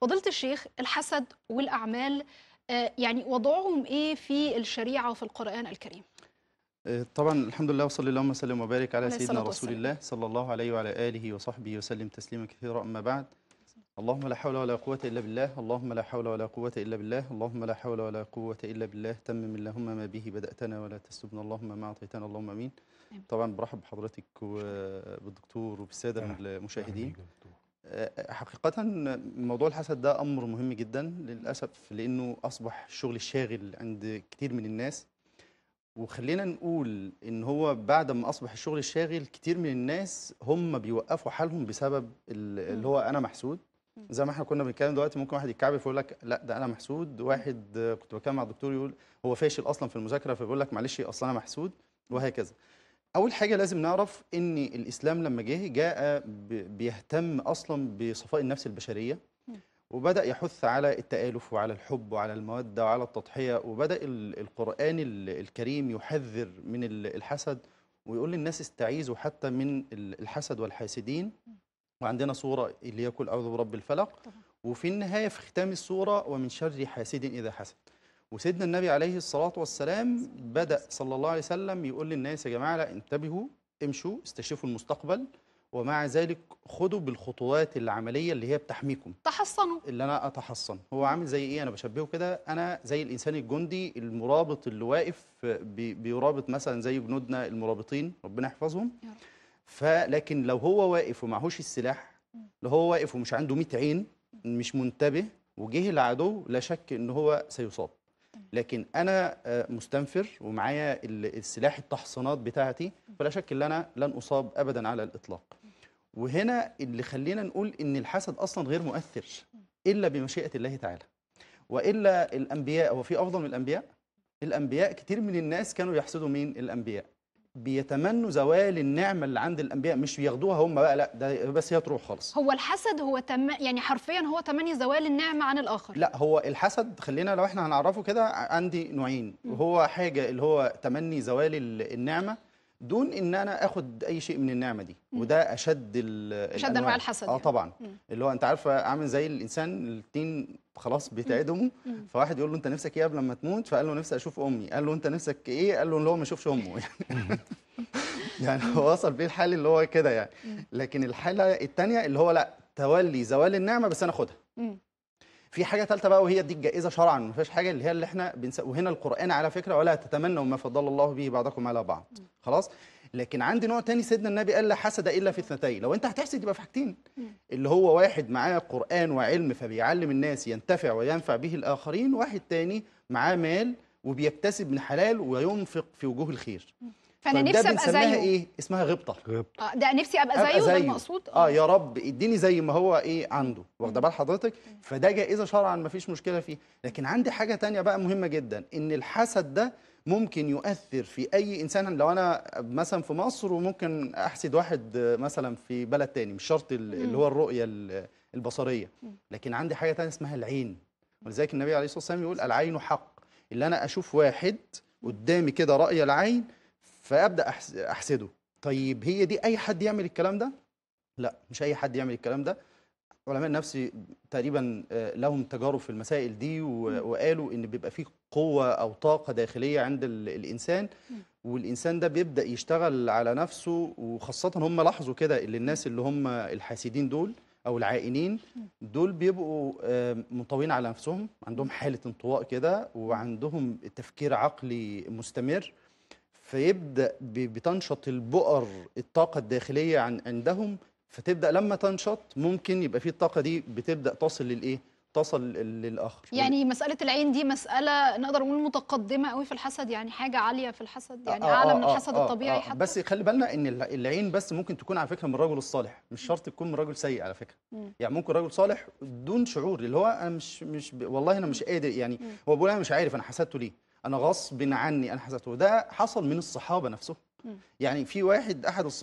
فضلت الشيخ الحسد والأعمال آه، يعني وضعهم إيه في الشريعة وفي القرآن الكريم؟ آه، طبعا الحمد لله وصلى اللهم وسلم وبارك على سيدنا رسول الله صلى الله عليه وعلى اله وصحبه وسلم تسليما كثيرا اما بعد اللهم لا حول ولا قوه الا بالله اللهم لا حول ولا قوه الا بالله اللهم لا حول ولا قوه الا بالله تمم اللهم ما به بداتنا ولا تسلبنا اللهم ما اعطيتنا اللهم امين طبعا برحب بحضرتك وبالدكتور وبالساده آه، المشاهدين حقيقة موضوع الحسد ده أمر مهم جدا للأسف لأنه أصبح الشغل شاغل عند كتير من الناس وخلينا نقول إن هو بعد ما أصبح الشغل شاغل كتير من الناس هم بيوقفوا حالهم بسبب اللي هو أنا محسود زي ما احنا كنا بنتكلم دلوقتي ممكن واحد يتكعب فيقول لك لا ده انا محسود واحد كنت بتكلم مع الدكتور يقول هو فاشل اصلا في المذاكره فبيقول لك معلش اصل انا محسود وهكذا اول حاجه لازم نعرف ان الاسلام لما جه جاء بيهتم اصلا بصفاء النفس البشريه وبدا يحث على التالف وعلى الحب وعلى الموده وعلى التضحيه وبدا القران الكريم يحذر من الحسد ويقول للناس استعيذوا حتى من الحسد والحاسدين وعندنا صوره اللي هي اعوذ برب الفلق وفي النهايه في ختام الصوره ومن شر حاسد اذا حسد وسيدنا النبي عليه الصلاة والسلام بدأ صلى الله عليه وسلم يقول للناس يا جماعة لا انتبهوا امشوا استشفوا المستقبل ومع ذلك خدوا بالخطوات العملية اللي هي بتحميكم تحصنوا اللي أنا أتحصن هو عامل زي إيه أنا بشبهه كده أنا زي الإنسان الجندي المرابط اللي واقف بيرابط مثلا زي جنودنا المرابطين ربنا يحفظهم فلكن لو هو واقف ومعهوش السلاح لو هو واقف ومش عنده 100 عين مش منتبه وجه العدو لا شك ان هو سيصاب لكن انا آه، مستنفر ومعايا السلاح التحصينات بتاعتي فلا شك ان انا لن اصاب ابدا على الاطلاق وهنا اللي خلينا نقول ان الحسد اصلا غير مؤثر الا بمشيئه الله تعالى والا الانبياء هو في افضل من الانبياء الانبياء كتير من الناس كانوا يحسدوا مين الانبياء بيتمنوا زوال النعمه اللي عند الانبياء مش بياخدوها هم بقى لا ده بس هي تروح خالص هو الحسد هو تم يعني حرفيا هو تمني زوال النعمه عن الاخر لا هو الحسد خلينا لو احنا هنعرفه كده عندي نوعين هو حاجه اللي هو تمني زوال النعمه دون ان انا اخد اي شيء من النعمه دي مم. وده اشد اشد انواع الحسد اه يعني. طبعا مم. اللي هو انت عارفه عامل زي الانسان الاثنين خلاص بيتعدموا فواحد يقول له انت نفسك ايه قبل ما تموت فقال له نفسي اشوف امي قال له انت نفسك ايه قال له اللي هو ما يشوفش امه يعني يعني هو وصل بيه الحال اللي هو كده يعني لكن الحاله الثانيه اللي هو لا تولي زوال النعمه بس انا اخدها في حاجه ثالثه بقى وهي دي الجائزه شرعا ما فيهاش حاجه اللي هي اللي احنا بنس... وهنا القران على فكره ولا تتمنوا ما فضل الله به بعضكم على بعض خلاص لكن عندي نوع تاني سيدنا النبي قال لا حسد الا في اثنتين لو انت هتحسد يبقى في حاجتين اللي هو واحد معاه قران وعلم فبيعلم الناس ينتفع وينفع به الاخرين واحد تاني معاه مال وبيكتسب من حلال وينفق في وجوه الخير فانا نفسي ابقى زيه ايه اسمها غبطه غبطه آه ده نفسي ابقى, زيه ده المقصود اه يا رب اديني زي ما هو ايه عنده واخده بال حضرتك فده جائزه شرعا ما فيش مشكله فيه لكن عندي حاجه تانية بقى مهمه جدا ان الحسد ده ممكن يؤثر في اي انسان لو انا مثلا في مصر وممكن احسد واحد مثلا في بلد تاني مش شرط اللي هو الرؤيه البصريه لكن عندي حاجه تانية اسمها العين ولذلك النبي عليه الصلاه والسلام يقول العين حق اللي انا اشوف واحد قدامي كده راي العين فابدا احسده طيب هي دي اي حد يعمل الكلام ده لا مش اي حد يعمل الكلام ده علماء النفس تقريبا آه، لهم تجارب في المسائل دي وقالوا ان بيبقى فيه قوه او طاقه داخليه عند الانسان والانسان ده بيبدا يشتغل على نفسه وخاصه هم لاحظوا كده ان الناس اللي هم الحاسدين دول او العائنين دول بيبقوا آه، منطويين على نفسهم عندهم حاله انطواء كده وعندهم تفكير عقلي مستمر فيبدا بتنشط البؤر الطاقه الداخليه عن عندهم فتبدا لما تنشط ممكن يبقى في الطاقه دي بتبدا تصل للايه تصل للاخر يعني مساله العين دي مساله نقدر نقول متقدمه قوي في الحسد يعني حاجه عاليه في الحسد يعني آه, آه، اعلى آه من الحسد آه الطبيعي آه،, آه حتى بس خلي بالنا ان العين بس ممكن تكون على فكره من الرجل الصالح مش شرط تكون من رجل سيء على فكره مم. يعني ممكن رجل صالح دون شعور اللي هو انا مش مش والله انا مش قادر يعني مم. هو بيقول انا مش عارف انا حسدته ليه انا غصب عني انا حذفته ده حصل من الصحابه نفسهم يعني في واحد احد الصحابه